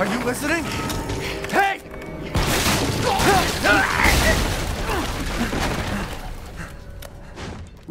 Are you listening?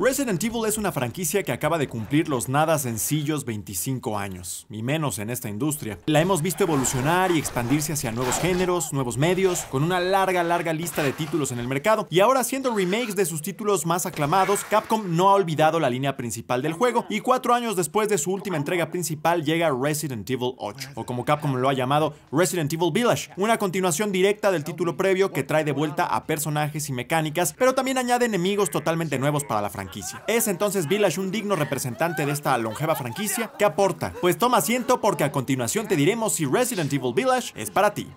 Resident Evil es una franquicia que acaba de cumplir los nada sencillos 25 años, y menos en esta industria. La hemos visto evolucionar y expandirse hacia nuevos géneros, nuevos medios, con una larga, larga lista de títulos en el mercado, y ahora haciendo remakes de sus títulos más aclamados, Capcom no ha olvidado la línea principal del juego, y cuatro años después de su última entrega principal llega Resident Evil 8, o como Capcom lo ha llamado, Resident Evil Village, una continuación directa del título previo que trae de vuelta a personajes y mecánicas, pero también añade enemigos totalmente nuevos para la franquicia. Es entonces Village un digno representante de esta longeva franquicia ¿Qué aporta. Pues toma asiento porque a continuación te diremos si Resident Evil Village es para ti.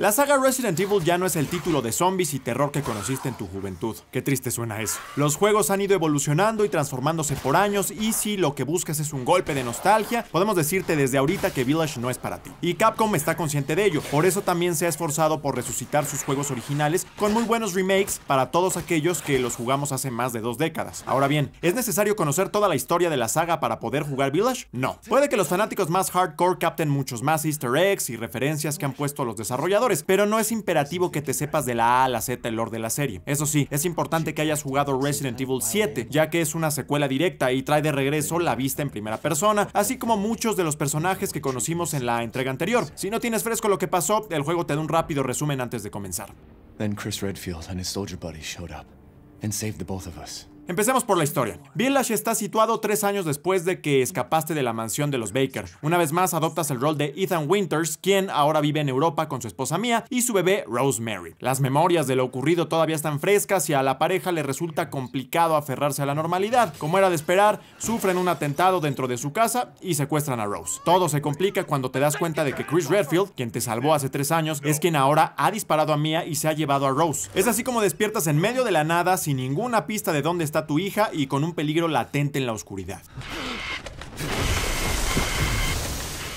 La saga Resident Evil ya no es el título de zombies y terror que conociste en tu juventud. Qué triste suena eso. Los juegos han ido evolucionando y transformándose por años y si lo que buscas es un golpe de nostalgia, podemos decirte desde ahorita que Village no es para ti. Y Capcom está consciente de ello, por eso también se ha esforzado por resucitar sus juegos originales con muy buenos remakes para todos aquellos que los jugamos hace más de dos décadas. Ahora bien, ¿es necesario conocer toda la historia de la saga para poder jugar Village? No. Puede que los fanáticos más hardcore capten muchos más easter eggs y referencias que han puesto los desarrolladores pero no es imperativo que te sepas de la A a la Z el lore de la serie. Eso sí, es importante que hayas jugado Resident Evil 7, ya que es una secuela directa y trae de regreso la vista en primera persona, así como muchos de los personajes que conocimos en la entrega anterior. Si no tienes fresco lo que pasó, el juego te da un rápido resumen antes de comenzar. Then Chris Redfield and his soldier showed up and saved both of us. Empecemos por la historia. Village está situado tres años después de que escapaste de la mansión de los Baker. Una vez más adoptas el rol de Ethan Winters, quien ahora vive en Europa con su esposa Mia y su bebé Rosemary. Las memorias de lo ocurrido todavía están frescas y a la pareja le resulta complicado aferrarse a la normalidad. Como era de esperar, sufren un atentado dentro de su casa y secuestran a Rose. Todo se complica cuando te das cuenta de que Chris Redfield, quien te salvó hace tres años, es quien ahora ha disparado a Mia y se ha llevado a Rose. Es así como despiertas en medio de la nada sin ninguna pista de dónde está tu hija y con un peligro latente en la oscuridad.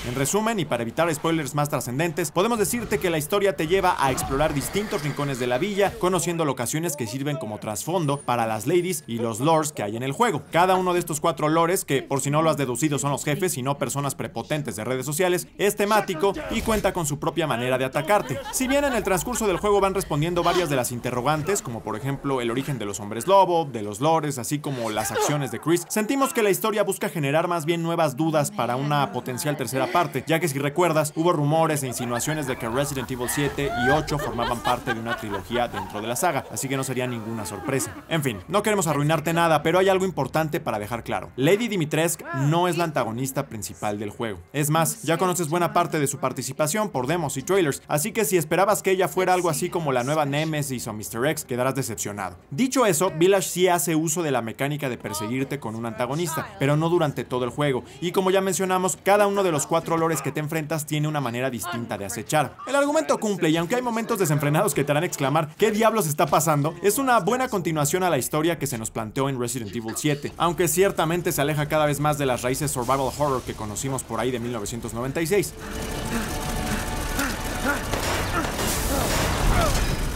En resumen, y para evitar spoilers más trascendentes, podemos decirte que la historia te lleva a explorar distintos rincones de la villa, conociendo locaciones que sirven como trasfondo para las ladies y los lords que hay en el juego. Cada uno de estos cuatro lores, que por si no lo has deducido son los jefes y no personas prepotentes de redes sociales, es temático y cuenta con su propia manera de atacarte. Si bien en el transcurso del juego van respondiendo varias de las interrogantes, como por ejemplo el origen de los hombres lobo, de los lores, así como las acciones de Chris, sentimos que la historia busca generar más bien nuevas dudas para una potencial tercera parte, ya que si recuerdas, hubo rumores e insinuaciones de que Resident Evil 7 y 8 formaban parte de una trilogía dentro de la saga, así que no sería ninguna sorpresa. En fin, no queremos arruinarte nada, pero hay algo importante para dejar claro. Lady Dimitrescu no es la antagonista principal del juego. Es más, ya conoces buena parte de su participación por demos y trailers, así que si esperabas que ella fuera algo así como la nueva Nemesis o Mr. X, quedarás decepcionado. Dicho eso, Village sí hace uso de la mecánica de perseguirte con un antagonista, pero no durante todo el juego, y como ya mencionamos, cada uno de los cuatro cuatro que te enfrentas tiene una manera distinta de acechar. El argumento cumple y aunque hay momentos desenfrenados que te harán exclamar ¿qué diablos está pasando? Es una buena continuación a la historia que se nos planteó en Resident Evil 7, aunque ciertamente se aleja cada vez más de las raíces survival horror que conocimos por ahí de 1996.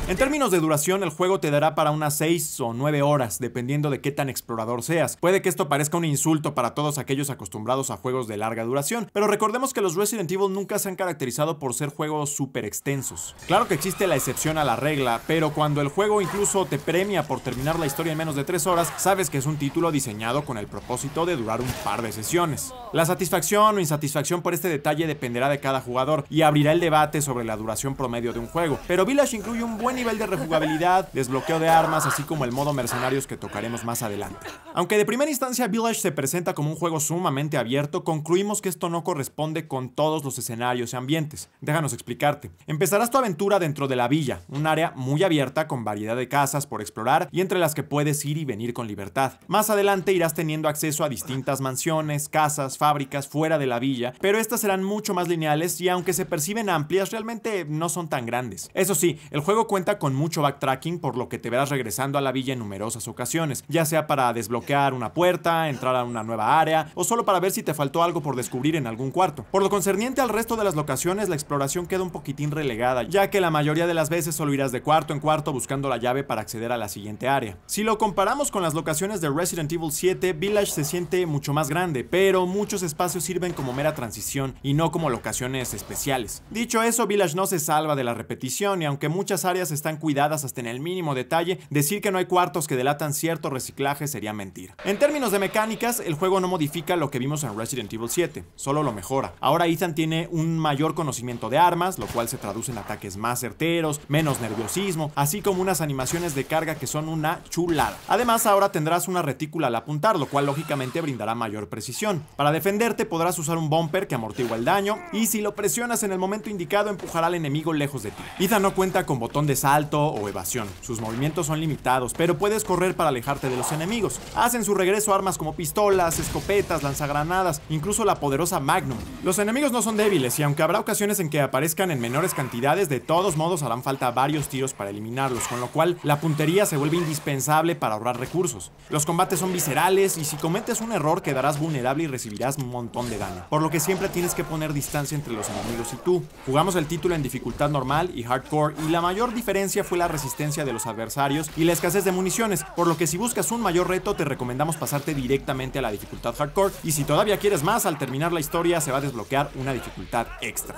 En términos de duración, el juego te dará para unas 6 o 9 horas, dependiendo de qué tan explorador seas. Puede que esto parezca un insulto para todos aquellos acostumbrados a juegos de larga duración, pero recordemos que los Resident Evil nunca se han caracterizado por ser juegos súper extensos. Claro que existe la excepción a la regla, pero cuando el juego incluso te premia por terminar la historia en menos de 3 horas, sabes que es un título diseñado con el propósito de durar un par de sesiones. La satisfacción o insatisfacción por este detalle dependerá de cada jugador y abrirá el debate sobre la duración promedio de un juego, pero Village incluye un buen nivel de rejugabilidad, desbloqueo de armas, así como el modo mercenarios que tocaremos más adelante. Aunque de primera instancia Village se presenta como un juego sumamente abierto, concluimos que esto no corresponde con todos los escenarios y ambientes. Déjanos explicarte. Empezarás tu aventura dentro de la villa, un área muy abierta con variedad de casas por explorar y entre las que puedes ir y venir con libertad. Más adelante irás teniendo acceso a distintas mansiones, casas, fábricas fuera de la villa, pero estas serán mucho más lineales y aunque se perciben amplias, realmente no son tan grandes. Eso sí, el juego cuenta con mucho backtracking, por lo que te verás regresando a la villa en numerosas ocasiones, ya sea para desbloquear una puerta, entrar a una nueva área o solo para ver si te faltó algo por descubrir en algún cuarto. Por lo concerniente al resto de las locaciones, la exploración queda un poquitín relegada, ya que la mayoría de las veces solo irás de cuarto en cuarto buscando la llave para acceder a la siguiente área. Si lo comparamos con las locaciones de Resident Evil 7, Village se siente mucho más grande, pero muchos espacios sirven como mera transición y no como locaciones especiales. Dicho eso, Village no se salva de la repetición y aunque muchas áreas están cuidadas hasta en el mínimo detalle, decir que no hay cuartos que delatan cierto reciclaje sería mentira. En términos de mecánicas, el juego no modifica lo que vimos en Resident Evil 7, solo lo mejora. Ahora Ethan tiene un mayor conocimiento de armas, lo cual se traduce en ataques más certeros, menos nerviosismo, así como unas animaciones de carga que son una chulada. Además, ahora tendrás una retícula al apuntar, lo cual lógicamente brindará mayor precisión. Para defenderte podrás usar un bumper que amortigua el daño y si lo presionas en el momento indicado empujará al enemigo lejos de ti. Ethan no cuenta con botón de salto alto o evasión. Sus movimientos son limitados, pero puedes correr para alejarte de los enemigos. Hacen su regreso armas como pistolas, escopetas, lanzagranadas, incluso la poderosa Magnum. Los enemigos no son débiles y aunque habrá ocasiones en que aparezcan en menores cantidades, de todos modos harán falta varios tiros para eliminarlos, con lo cual la puntería se vuelve indispensable para ahorrar recursos. Los combates son viscerales y si cometes un error quedarás vulnerable y recibirás un montón de daño, por lo que siempre tienes que poner distancia entre los enemigos y tú. Jugamos el título en dificultad normal y hardcore y la mayor dificultad diferencia fue la resistencia de los adversarios y la escasez de municiones, por lo que si buscas un mayor reto te recomendamos pasarte directamente a la dificultad hardcore y si todavía quieres más, al terminar la historia se va a desbloquear una dificultad extra.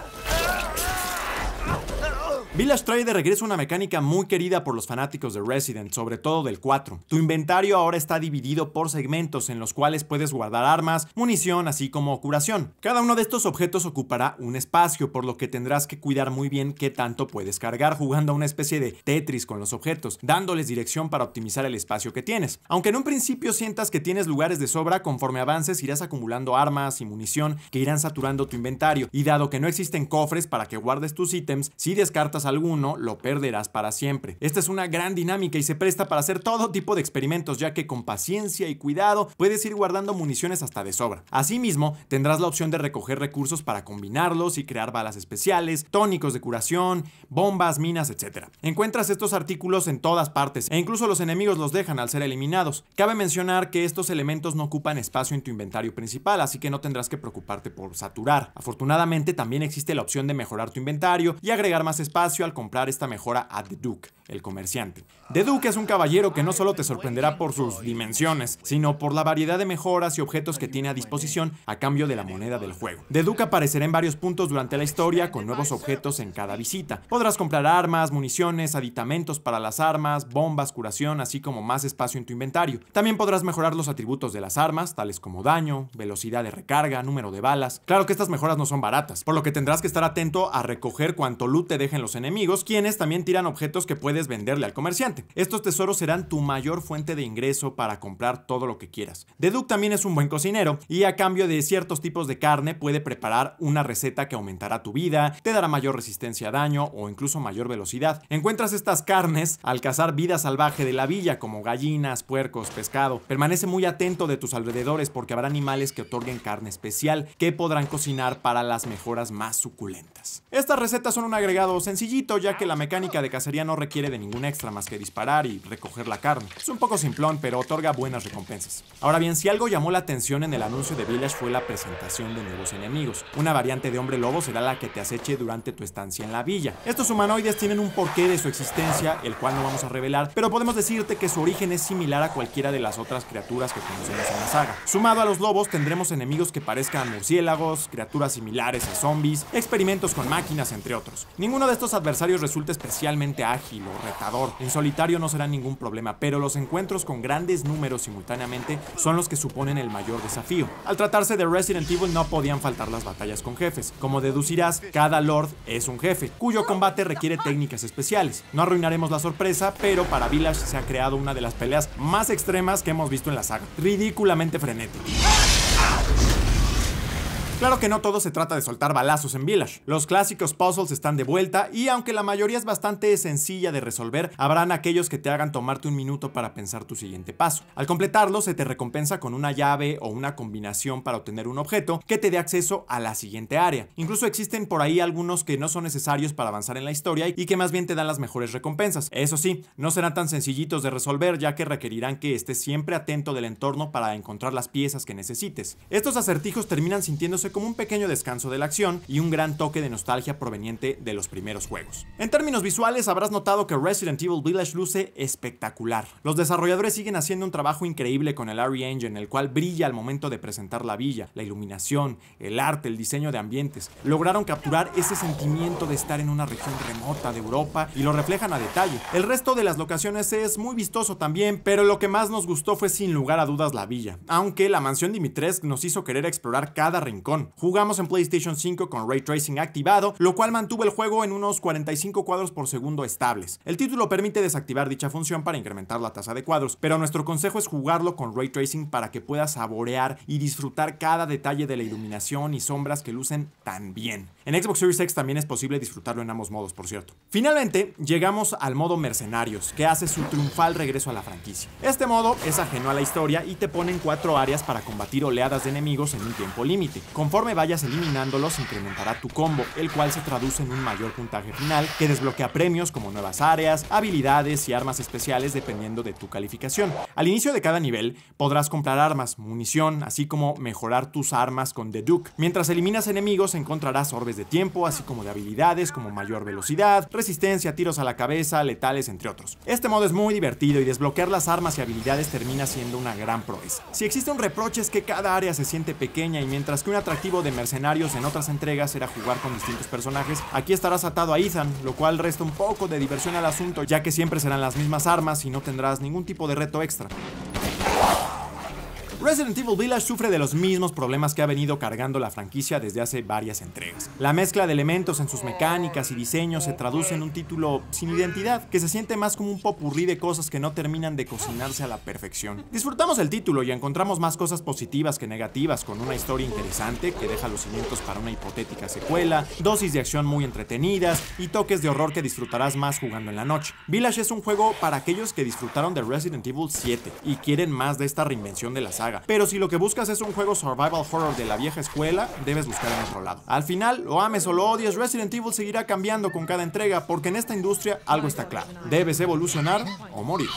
Village trae de regreso una mecánica muy querida por los fanáticos de Resident, sobre todo del 4. Tu inventario ahora está dividido por segmentos en los cuales puedes guardar armas, munición, así como curación. Cada uno de estos objetos ocupará un espacio, por lo que tendrás que cuidar muy bien qué tanto puedes cargar jugando a una especie de Tetris con los objetos, dándoles dirección para optimizar el espacio que tienes. Aunque en un principio sientas que tienes lugares de sobra, conforme avances irás acumulando armas y munición que irán saturando tu inventario, y dado que no existen cofres para que guardes tus ítems, si descartas alguno, lo perderás para siempre. Esta es una gran dinámica y se presta para hacer todo tipo de experimentos, ya que con paciencia y cuidado puedes ir guardando municiones hasta de sobra. Asimismo, tendrás la opción de recoger recursos para combinarlos y crear balas especiales, tónicos de curación, bombas, minas, etc. Encuentras estos artículos en todas partes e incluso los enemigos los dejan al ser eliminados. Cabe mencionar que estos elementos no ocupan espacio en tu inventario principal, así que no tendrás que preocuparte por saturar. Afortunadamente también existe la opción de mejorar tu inventario y agregar más espacio al comprar esta mejora a The Duke el comerciante. The es un caballero que no solo te sorprenderá por sus dimensiones, sino por la variedad de mejoras y objetos que tiene a disposición a cambio de la moneda del juego. The aparecerá en varios puntos durante la historia con nuevos objetos en cada visita. Podrás comprar armas, municiones, aditamentos para las armas, bombas, curación, así como más espacio en tu inventario. También podrás mejorar los atributos de las armas, tales como daño, velocidad de recarga, número de balas. Claro que estas mejoras no son baratas, por lo que tendrás que estar atento a recoger cuanto loot te dejen los enemigos, quienes también tiran objetos que pueden venderle al comerciante. Estos tesoros serán tu mayor fuente de ingreso para comprar todo lo que quieras. Deduc también es un buen cocinero y a cambio de ciertos tipos de carne puede preparar una receta que aumentará tu vida, te dará mayor resistencia a daño o incluso mayor velocidad. Encuentras estas carnes al cazar vida salvaje de la villa como gallinas, puercos, pescado. Permanece muy atento de tus alrededores porque habrá animales que otorguen carne especial que podrán cocinar para las mejoras más suculentas. Estas recetas son un agregado sencillito ya que la mecánica de cacería no requiere de ningún extra más que disparar y recoger la carne. Es un poco simplón, pero otorga buenas recompensas. Ahora bien, si algo llamó la atención en el anuncio de Village fue la presentación de nuevos enemigos. Una variante de hombre lobo será la que te aceche durante tu estancia en la villa. Estos humanoides tienen un porqué de su existencia, el cual no vamos a revelar, pero podemos decirte que su origen es similar a cualquiera de las otras criaturas que conocemos en la saga. Sumado a los lobos, tendremos enemigos que parezcan murciélagos, criaturas similares a zombies, experimentos con máquinas, entre otros. Ninguno de estos adversarios resulta especialmente ágil o retador. En solitario no será ningún problema, pero los encuentros con grandes números simultáneamente son los que suponen el mayor desafío. Al tratarse de Resident Evil no podían faltar las batallas con jefes. Como deducirás, cada lord es un jefe, cuyo combate requiere técnicas especiales. No arruinaremos la sorpresa, pero para Village se ha creado una de las peleas más extremas que hemos visto en la saga. Ridículamente frenético. Claro que no todo se trata de soltar balazos en Village. Los clásicos puzzles están de vuelta y aunque la mayoría es bastante sencilla de resolver, habrán aquellos que te hagan tomarte un minuto para pensar tu siguiente paso. Al completarlo se te recompensa con una llave o una combinación para obtener un objeto que te dé acceso a la siguiente área. Incluso existen por ahí algunos que no son necesarios para avanzar en la historia y que más bien te dan las mejores recompensas. Eso sí, no serán tan sencillitos de resolver ya que requerirán que estés siempre atento del entorno para encontrar las piezas que necesites. Estos acertijos terminan sintiéndose como un pequeño descanso de la acción y un gran toque de nostalgia proveniente de los primeros juegos. En términos visuales, habrás notado que Resident Evil Village luce espectacular. Los desarrolladores siguen haciendo un trabajo increíble con el RE Engine, el cual brilla al momento de presentar la villa, la iluminación, el arte, el diseño de ambientes. Lograron capturar ese sentimiento de estar en una región remota de Europa y lo reflejan a detalle. El resto de las locaciones es muy vistoso también, pero lo que más nos gustó fue sin lugar a dudas la villa, aunque la mansión Dimitrescu nos hizo querer explorar cada rincón Jugamos en PlayStation 5 con ray tracing activado, lo cual mantuvo el juego en unos 45 cuadros por segundo estables. El título permite desactivar dicha función para incrementar la tasa de cuadros, pero nuestro consejo es jugarlo con ray tracing para que puedas saborear y disfrutar cada detalle de la iluminación y sombras que lucen tan bien. En Xbox Series X también es posible disfrutarlo en ambos modos, por cierto. Finalmente, llegamos al modo Mercenarios, que hace su triunfal regreso a la franquicia. Este modo es ajeno a la historia y te pone en cuatro áreas para combatir oleadas de enemigos en un tiempo límite. Conforme vayas eliminándolos, incrementará tu combo, el cual se traduce en un mayor puntaje final que desbloquea premios como nuevas áreas, habilidades y armas especiales dependiendo de tu calificación. Al inicio de cada nivel, podrás comprar armas, munición, así como mejorar tus armas con The Duke. Mientras eliminas enemigos, encontrarás orbes de de tiempo, así como de habilidades como mayor velocidad, resistencia, tiros a la cabeza, letales, entre otros. Este modo es muy divertido y desbloquear las armas y habilidades termina siendo una gran proeza. Si existe un reproche es que cada área se siente pequeña y mientras que un atractivo de mercenarios en otras entregas era jugar con distintos personajes, aquí estarás atado a Ethan, lo cual resta un poco de diversión al asunto ya que siempre serán las mismas armas y no tendrás ningún tipo de reto extra. Resident Evil Village sufre de los mismos problemas que ha venido cargando la franquicia desde hace varias entregas. La mezcla de elementos en sus mecánicas y diseños se traduce en un título sin identidad, que se siente más como un popurrí de cosas que no terminan de cocinarse a la perfección. Disfrutamos el título y encontramos más cosas positivas que negativas, con una historia interesante que deja los cimientos para una hipotética secuela, dosis de acción muy entretenidas y toques de horror que disfrutarás más jugando en la noche. Village es un juego para aquellos que disfrutaron de Resident Evil 7 y quieren más de esta reinvención de la saga pero si lo que buscas es un juego survival horror de la vieja escuela, debes buscar en otro lado. Al final, lo ames o lo odies, Resident Evil seguirá cambiando con cada entrega, porque en esta industria algo está claro, debes evolucionar o morir.